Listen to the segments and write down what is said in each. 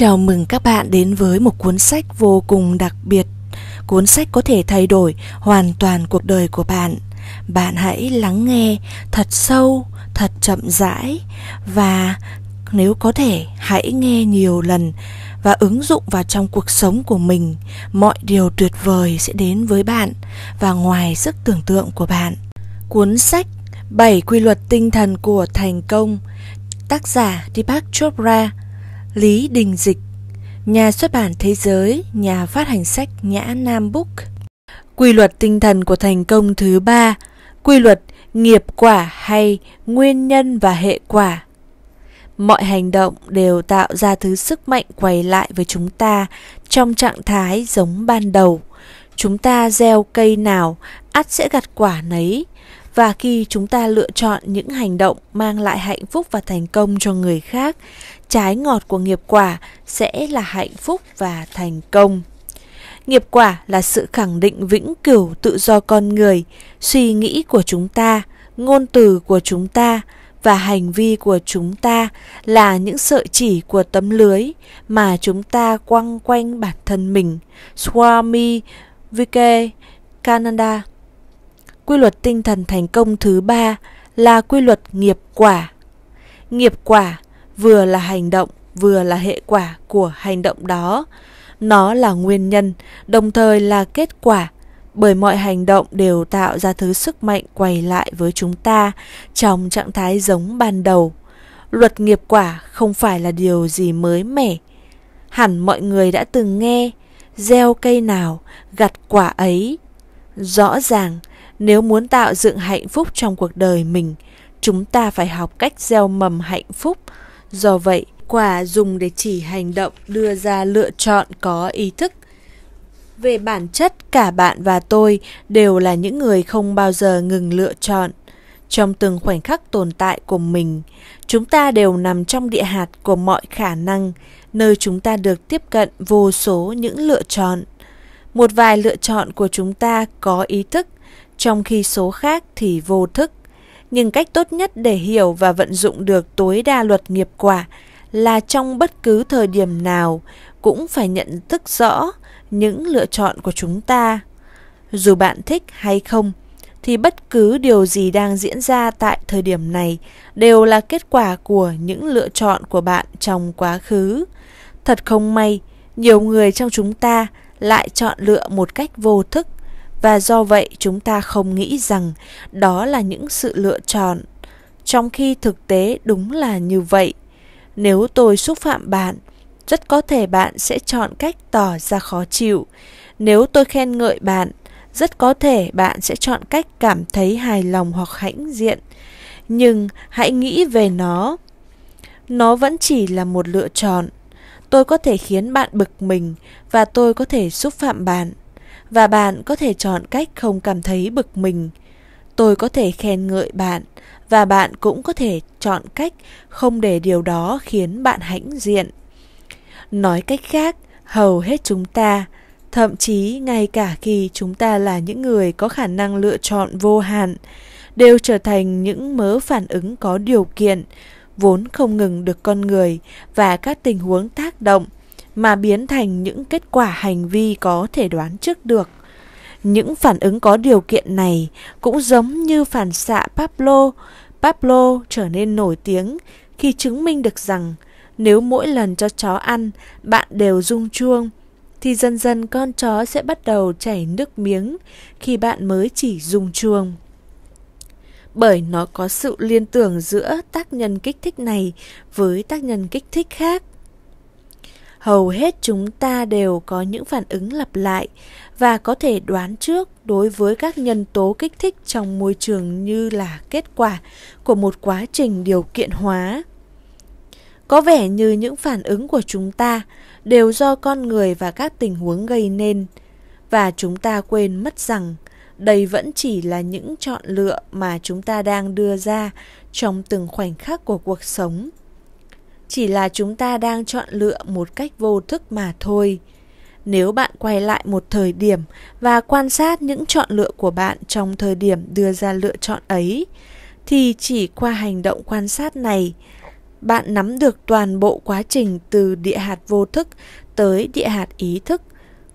Chào mừng các bạn đến với một cuốn sách vô cùng đặc biệt. Cuốn sách có thể thay đổi hoàn toàn cuộc đời của bạn. Bạn hãy lắng nghe thật sâu, thật chậm rãi và nếu có thể hãy nghe nhiều lần và ứng dụng vào trong cuộc sống của mình. Mọi điều tuyệt vời sẽ đến với bạn và ngoài sức tưởng tượng của bạn. Cuốn sách Bảy quy luật tinh thần của thành công tác giả Deepak Chopra Lý Đình Dịch Nhà xuất bản thế giới, nhà phát hành sách Nhã Nam Book Quy luật tinh thần của thành công thứ ba Quy luật nghiệp quả hay nguyên nhân và hệ quả Mọi hành động đều tạo ra thứ sức mạnh quay lại với chúng ta trong trạng thái giống ban đầu Chúng ta gieo cây nào, ắt sẽ gặt quả nấy và khi chúng ta lựa chọn những hành động mang lại hạnh phúc và thành công cho người khác trái ngọt của nghiệp quả sẽ là hạnh phúc và thành công. Nghiệp quả là sự khẳng định vĩnh cửu tự do con người, suy nghĩ của chúng ta, ngôn từ của chúng ta và hành vi của chúng ta là những sợi chỉ của tấm lưới mà chúng ta quăng quanh bản thân mình. Swami Vivekananda Quy luật tinh thần thành công thứ ba là quy luật nghiệp quả. Nghiệp quả vừa là hành động vừa là hệ quả của hành động đó nó là nguyên nhân đồng thời là kết quả bởi mọi hành động đều tạo ra thứ sức mạnh quay lại với chúng ta trong trạng thái giống ban đầu luật nghiệp quả không phải là điều gì mới mẻ hẳn mọi người đã từng nghe gieo cây nào gặt quả ấy rõ ràng nếu muốn tạo dựng hạnh phúc trong cuộc đời mình chúng ta phải học cách gieo mầm hạnh phúc Do vậy, quả dùng để chỉ hành động đưa ra lựa chọn có ý thức. Về bản chất, cả bạn và tôi đều là những người không bao giờ ngừng lựa chọn. Trong từng khoảnh khắc tồn tại của mình, chúng ta đều nằm trong địa hạt của mọi khả năng, nơi chúng ta được tiếp cận vô số những lựa chọn. Một vài lựa chọn của chúng ta có ý thức, trong khi số khác thì vô thức nhưng cách tốt nhất để hiểu và vận dụng được tối đa luật nghiệp quả là trong bất cứ thời điểm nào cũng phải nhận thức rõ những lựa chọn của chúng ta. Dù bạn thích hay không, thì bất cứ điều gì đang diễn ra tại thời điểm này đều là kết quả của những lựa chọn của bạn trong quá khứ. Thật không may, nhiều người trong chúng ta lại chọn lựa một cách vô thức và do vậy chúng ta không nghĩ rằng đó là những sự lựa chọn trong khi thực tế đúng là như vậy nếu tôi xúc phạm bạn rất có thể bạn sẽ chọn cách tỏ ra khó chịu nếu tôi khen ngợi bạn rất có thể bạn sẽ chọn cách cảm thấy hài lòng hoặc hãnh diện nhưng hãy nghĩ về nó nó vẫn chỉ là một lựa chọn tôi có thể khiến bạn bực mình và tôi có thể xúc phạm bạn và bạn có thể chọn cách không cảm thấy bực mình tôi có thể khen ngợi bạn và bạn cũng có thể chọn cách không để điều đó khiến bạn hãnh diện nói cách khác hầu hết chúng ta thậm chí ngay cả khi chúng ta là những người có khả năng lựa chọn vô hạn đều trở thành những mớ phản ứng có điều kiện vốn không ngừng được con người và các tình huống tác động mà biến thành những kết quả hành vi có thể đoán trước được. Những phản ứng có điều kiện này cũng giống như phản xạ Pablo. Pablo trở nên nổi tiếng khi chứng minh được rằng nếu mỗi lần cho chó ăn, bạn đều rung chuông, thì dần dần con chó sẽ bắt đầu chảy nước miếng khi bạn mới chỉ rung chuông. Bởi nó có sự liên tưởng giữa tác nhân kích thích này với tác nhân kích thích khác hầu hết chúng ta đều có những phản ứng lặp lại và có thể đoán trước đối với các nhân tố kích thích trong môi trường như là kết quả của một quá trình điều kiện hóa có vẻ như những phản ứng của chúng ta đều do con người và các tình huống gây nên và chúng ta quên mất rằng đây vẫn chỉ là những chọn lựa mà chúng ta đang đưa ra trong từng khoảnh khắc của cuộc sống chỉ là chúng ta đang chọn lựa một cách vô thức mà thôi nếu bạn quay lại một thời điểm và quan sát những chọn lựa của bạn trong thời điểm đưa ra lựa chọn ấy thì chỉ qua hành động quan sát này bạn nắm được toàn bộ quá trình từ địa hạt vô thức tới địa hạt ý thức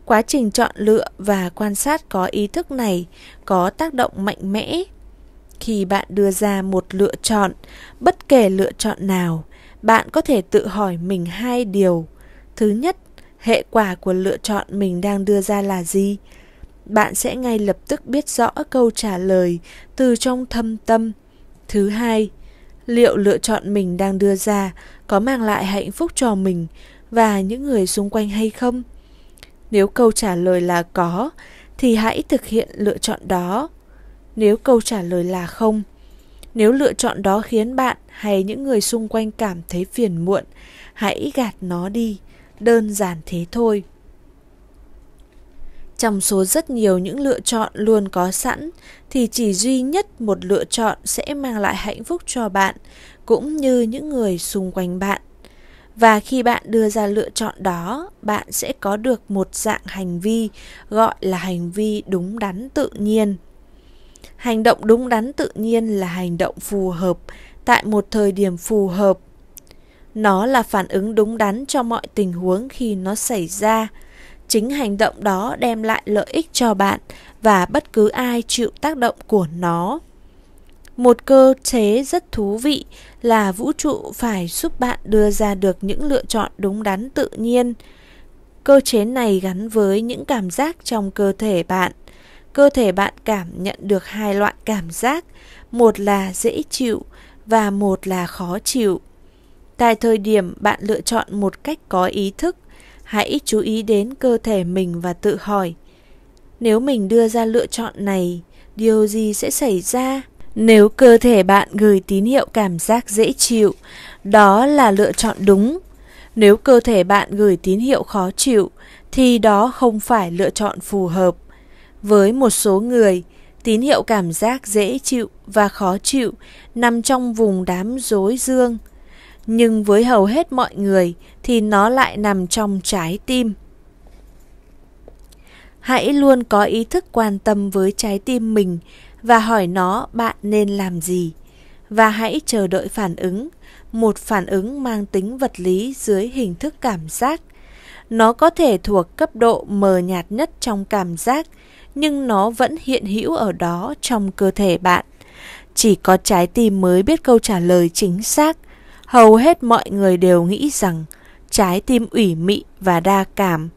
quá trình chọn lựa và quan sát có ý thức này có tác động mạnh mẽ khi bạn đưa ra một lựa chọn bất kể lựa chọn nào bạn có thể tự hỏi mình hai điều thứ nhất hệ quả của lựa chọn mình đang đưa ra là gì bạn sẽ ngay lập tức biết rõ câu trả lời từ trong thâm tâm thứ hai liệu lựa chọn mình đang đưa ra có mang lại hạnh phúc cho mình và những người xung quanh hay không nếu câu trả lời là có thì hãy thực hiện lựa chọn đó nếu câu trả lời là không nếu lựa chọn đó khiến bạn hay những người xung quanh cảm thấy phiền muộn, hãy gạt nó đi, đơn giản thế thôi. Trong số rất nhiều những lựa chọn luôn có sẵn thì chỉ duy nhất một lựa chọn sẽ mang lại hạnh phúc cho bạn cũng như những người xung quanh bạn. Và khi bạn đưa ra lựa chọn đó, bạn sẽ có được một dạng hành vi gọi là hành vi đúng đắn tự nhiên hành động đúng đắn tự nhiên là hành động phù hợp tại một thời điểm phù hợp nó là phản ứng đúng đắn cho mọi tình huống khi nó xảy ra chính hành động đó đem lại lợi ích cho bạn và bất cứ ai chịu tác động của nó một cơ chế rất thú vị là vũ trụ phải giúp bạn đưa ra được những lựa chọn đúng đắn tự nhiên cơ chế này gắn với những cảm giác trong cơ thể bạn cơ thể bạn cảm nhận được hai loại cảm giác, một là dễ chịu và một là khó chịu. Tại thời điểm bạn lựa chọn một cách có ý thức, hãy chú ý đến cơ thể mình và tự hỏi, nếu mình đưa ra lựa chọn này, điều gì sẽ xảy ra? Nếu cơ thể bạn gửi tín hiệu cảm giác dễ chịu, đó là lựa chọn đúng. Nếu cơ thể bạn gửi tín hiệu khó chịu thì đó không phải lựa chọn phù hợp. Với một số người, tín hiệu cảm giác dễ chịu và khó chịu nằm trong vùng đám rối dương. Nhưng với hầu hết mọi người thì nó lại nằm trong trái tim. Hãy luôn có ý thức quan tâm với trái tim mình và hỏi nó bạn nên làm gì và hãy chờ đợi phản ứng, một phản ứng mang tính vật lý dưới hình thức cảm giác. Nó có thể thuộc cấp độ mờ nhạt nhất trong cảm giác nhưng nó vẫn hiện hữu ở đó trong cơ thể bạn. Chỉ có trái tim mới biết câu trả lời chính xác. Hầu hết mọi người đều nghĩ rằng trái tim ủy mị và đa cảm.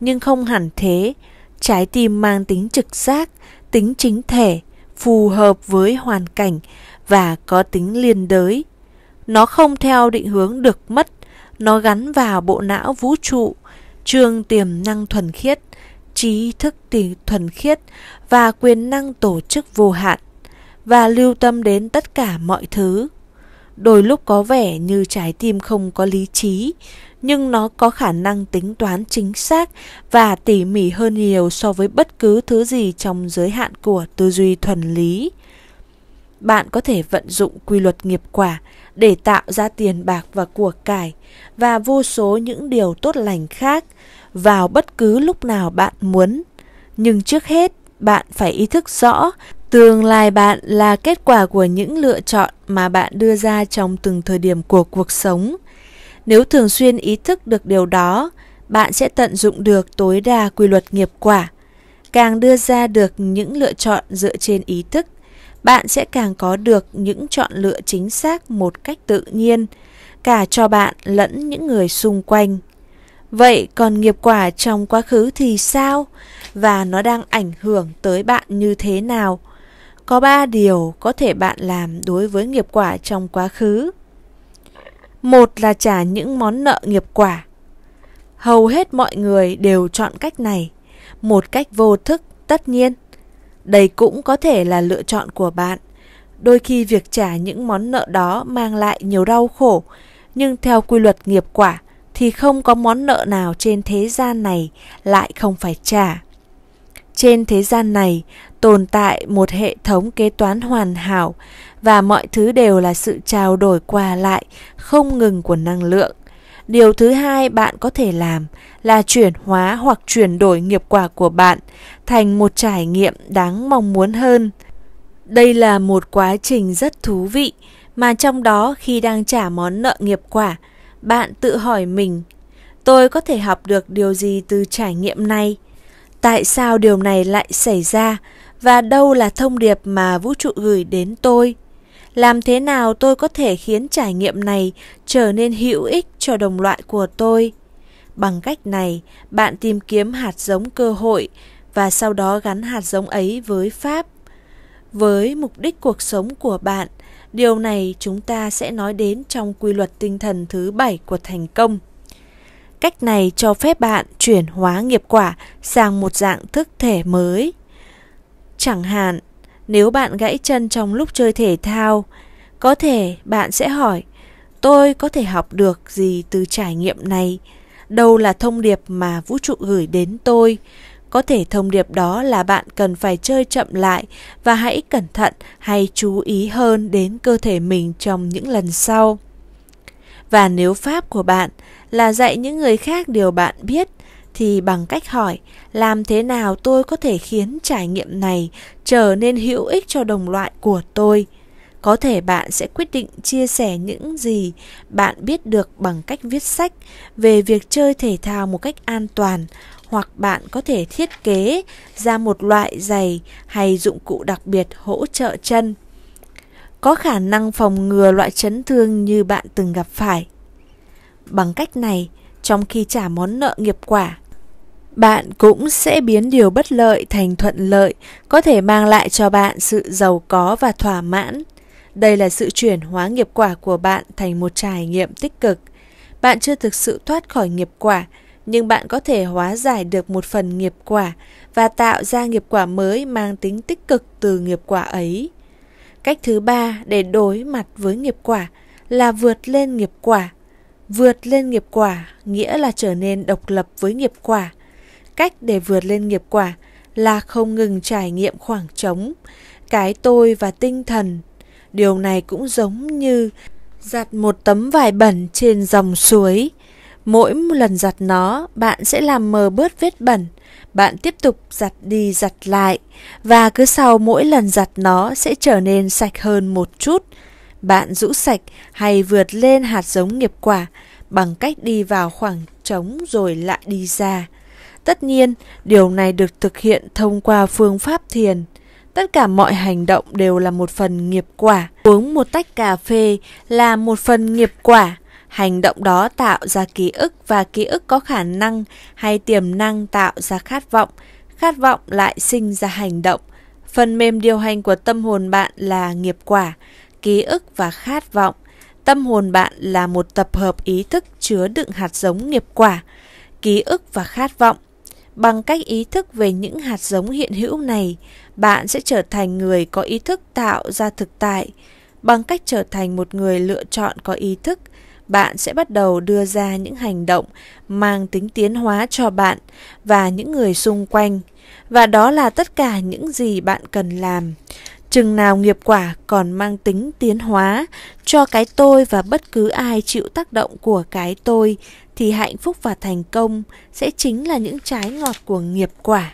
Nhưng không hẳn thế, trái tim mang tính trực giác, tính chính thể, phù hợp với hoàn cảnh và có tính liên đới. Nó không theo định hướng được mất, nó gắn vào bộ não vũ trụ, trường tiềm năng thuần khiết, trí thức tỷ thuần khiết và quyền năng tổ chức vô hạn và lưu tâm đến tất cả mọi thứ. Đôi lúc có vẻ như trái tim không có lý trí, nhưng nó có khả năng tính toán chính xác và tỉ mỉ hơn nhiều so với bất cứ thứ gì trong giới hạn của tư duy thuần lý. Bạn có thể vận dụng quy luật nghiệp quả để tạo ra tiền bạc và của cải và vô số những điều tốt lành khác vào bất cứ lúc nào bạn muốn nhưng trước hết bạn phải ý thức rõ tương lai bạn là kết quả của những lựa chọn mà bạn đưa ra trong từng thời điểm của cuộc sống nếu thường xuyên ý thức được điều đó bạn sẽ tận dụng được tối đa quy luật nghiệp quả càng đưa ra được những lựa chọn dựa trên ý thức bạn sẽ càng có được những chọn lựa chính xác một cách tự nhiên cả cho bạn lẫn những người xung quanh Vậy còn nghiệp quả trong quá khứ thì sao? Và nó đang ảnh hưởng tới bạn như thế nào? Có 3 điều có thể bạn làm đối với nghiệp quả trong quá khứ. Một là trả những món nợ nghiệp quả. Hầu hết mọi người đều chọn cách này, một cách vô thức, tất nhiên. Đây cũng có thể là lựa chọn của bạn. Đôi khi việc trả những món nợ đó mang lại nhiều đau khổ, nhưng theo quy luật nghiệp quả, thì không có món nợ nào trên thế gian này lại không phải trả. Trên thế gian này tồn tại một hệ thống kế toán hoàn hảo và mọi thứ đều là sự trao đổi qua lại không ngừng của năng lượng. Điều thứ hai bạn có thể làm là chuyển hóa hoặc chuyển đổi nghiệp quả của bạn thành một trải nghiệm đáng mong muốn hơn. Đây là một quá trình rất thú vị mà trong đó khi đang trả món nợ nghiệp quả, bạn tự hỏi mình tôi có thể học được điều gì từ trải nghiệm này tại sao điều này lại xảy ra và đâu là thông điệp mà vũ trụ gửi đến tôi làm thế nào tôi có thể khiến trải nghiệm này trở nên hữu ích cho đồng loại của tôi bằng cách này bạn tìm kiếm hạt giống cơ hội và sau đó gắn hạt giống ấy với pháp với mục đích cuộc sống của bạn Điều này chúng ta sẽ nói đến trong quy luật tinh thần thứ bảy của thành công. Cách này cho phép bạn chuyển hóa nghiệp quả sang một dạng thức thể mới. Chẳng hạn, nếu bạn gãy chân trong lúc chơi thể thao, có thể bạn sẽ hỏi, tôi có thể học được gì từ trải nghiệm này? Đâu là thông điệp mà vũ trụ gửi đến tôi? Có thể thông điệp đó là bạn cần phải chơi chậm lại và hãy cẩn thận hay chú ý hơn đến cơ thể mình trong những lần sau. Và nếu pháp của bạn là dạy những người khác điều bạn biết thì bằng cách hỏi làm thế nào tôi có thể khiến trải nghiệm này trở nên hữu ích cho đồng loại của tôi có thể bạn sẽ quyết định chia sẻ những gì bạn biết được bằng cách viết sách về việc chơi thể thao một cách an toàn hoặc bạn có thể thiết kế ra một loại giày hay dụng cụ đặc biệt hỗ trợ chân có khả năng phòng ngừa loại chấn thương như bạn từng gặp phải. Bằng cách này, trong khi trả món nợ nghiệp quả, bạn cũng sẽ biến điều bất lợi thành thuận lợi, có thể mang lại cho bạn sự giàu có và thỏa mãn. Đây là sự chuyển hóa nghiệp quả của bạn thành một trải nghiệm tích cực. Bạn chưa thực sự thoát khỏi nghiệp quả, nhưng bạn có thể hóa giải được một phần nghiệp quả và tạo ra nghiệp quả mới mang tính tích cực từ nghiệp quả ấy. Cách thứ ba để đối mặt với nghiệp quả là vượt lên nghiệp quả. Vượt lên nghiệp quả nghĩa là trở nên độc lập với nghiệp quả. Cách để vượt lên nghiệp quả là không ngừng trải nghiệm khoảng trống, cái tôi và tinh thần. Điều này cũng giống như giặt một tấm vải bẩn trên dòng suối Mỗi một lần giặt nó, bạn sẽ làm mờ bớt vết bẩn. Bạn tiếp tục giặt đi giặt lại và cứ sau mỗi lần giặt nó sẽ trở nên sạch hơn một chút. Bạn rũ sạch hay vượt lên hạt giống nghiệp quả bằng cách đi vào khoảng trống rồi lại đi ra. Tất nhiên, điều này được thực hiện thông qua phương pháp thiền. Tất cả mọi hành động đều là một phần nghiệp quả. Uống một tách cà phê là một phần nghiệp quả hành động đó tạo ra ký ức và ký ức có khả năng hay tiềm năng tạo ra khát vọng khát vọng lại sinh ra hành động phần mềm điều hành của tâm hồn bạn là nghiệp quả ký ức và khát vọng tâm hồn bạn là một tập hợp ý thức chứa đựng hạt giống nghiệp quả ký ức và khát vọng bằng cách ý thức về những hạt giống hiện hữu này bạn sẽ trở thành người có ý thức tạo ra thực tại bằng cách trở thành một người lựa chọn có ý thức bạn sẽ bắt đầu đưa ra những hành động mang tính tiến hóa cho bạn và những người xung quanh và đó là tất cả những gì bạn cần làm chừng nào nghiệp quả còn mang tính tiến hóa cho cái tôi và bất cứ ai chịu tác động của cái tôi thì hạnh phúc và thành công sẽ chính là những trái ngọt của nghiệp quả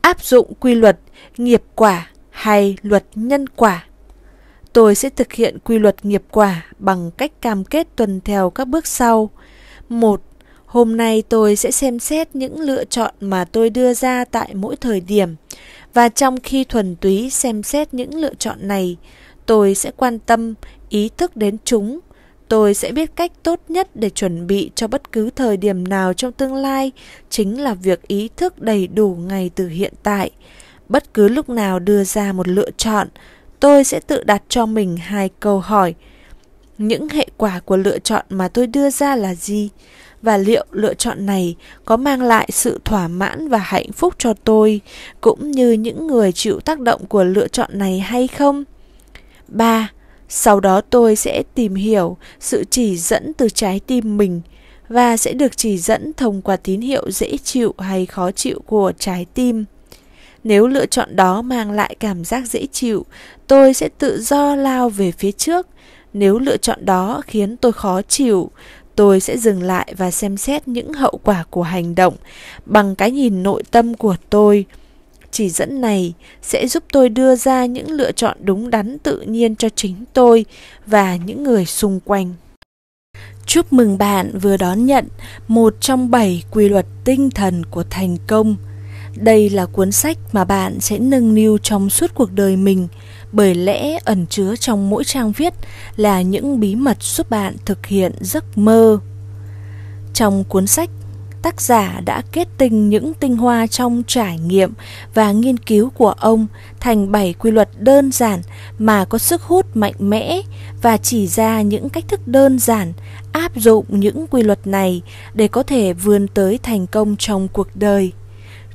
áp dụng quy luật nghiệp quả hay luật nhân quả Tôi sẽ thực hiện quy luật nghiệp quả bằng cách cam kết tuần theo các bước sau. một Hôm nay tôi sẽ xem xét những lựa chọn mà tôi đưa ra tại mỗi thời điểm và trong khi thuần túy xem xét những lựa chọn này, tôi sẽ quan tâm, ý thức đến chúng. Tôi sẽ biết cách tốt nhất để chuẩn bị cho bất cứ thời điểm nào trong tương lai, chính là việc ý thức đầy đủ ngay từ hiện tại. Bất cứ lúc nào đưa ra một lựa chọn, tôi sẽ tự đặt cho mình hai câu hỏi những hệ quả của lựa chọn mà tôi đưa ra là gì và liệu lựa chọn này có mang lại sự thỏa mãn và hạnh phúc cho tôi cũng như những người chịu tác động của lựa chọn này hay không ba Sau đó tôi sẽ tìm hiểu sự chỉ dẫn từ trái tim mình và sẽ được chỉ dẫn thông qua tín hiệu dễ chịu hay khó chịu của trái tim. Nếu lựa chọn đó mang lại cảm giác dễ chịu, tôi sẽ tự do lao về phía trước. Nếu lựa chọn đó khiến tôi khó chịu, tôi sẽ dừng lại và xem xét những hậu quả của hành động bằng cái nhìn nội tâm của tôi. Chỉ dẫn này sẽ giúp tôi đưa ra những lựa chọn đúng đắn tự nhiên cho chính tôi và những người xung quanh. Chúc mừng bạn vừa đón nhận một trong bảy quy luật tinh thần của thành công – đây là cuốn sách mà bạn sẽ nâng niu trong suốt cuộc đời mình bởi lẽ ẩn chứa trong mỗi trang viết là những bí mật giúp bạn thực hiện giấc mơ. Trong cuốn sách, tác giả đã kết tinh những tinh hoa trong trải nghiệm và nghiên cứu của ông thành bảy quy luật đơn giản mà có sức hút mạnh mẽ và chỉ ra những cách thức đơn giản áp dụng những quy luật này để có thể vươn tới thành công trong cuộc đời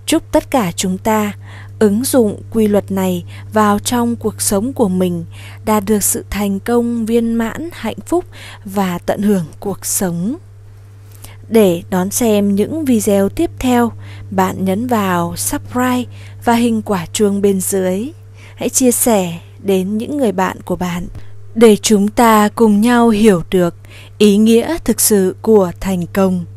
chúc tất cả chúng ta ứng dụng quy luật này vào trong cuộc sống của mình đạt được sự thành công viên mãn hạnh phúc và tận hưởng cuộc sống để đón xem những video tiếp theo bạn nhấn vào subscribe và hình quả chuông bên dưới hãy chia sẻ đến những người bạn của bạn để chúng ta cùng nhau hiểu được ý nghĩa thực sự của thành công